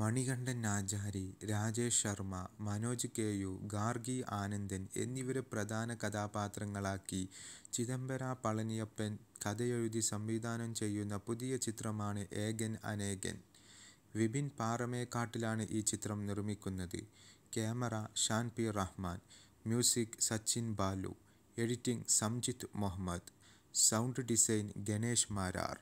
Manikandan Achari, Rajesh Sharma Manoj K. U, Gargi Anandan എന്നിവരെ പ്രധാന കഥാപാത്രങ്ങളാക്കി ചിദംബര പളനിയപ്പൻ കഥയെഴുതി സംവിധാനം ചെയ്യുന്ന പുതിയ ചിത്രമാണ് ഏകൻ അനേകൻ. വിപിൻ പാറമേക്കാട്ടിലാണ് ഈ ചിത്രം നിർമ്മിക്കുന്നത്. Camera Shan P Rahman. Music Sachin Balu. Editing Samjith Muhammad. Sound design Ganesh Marar.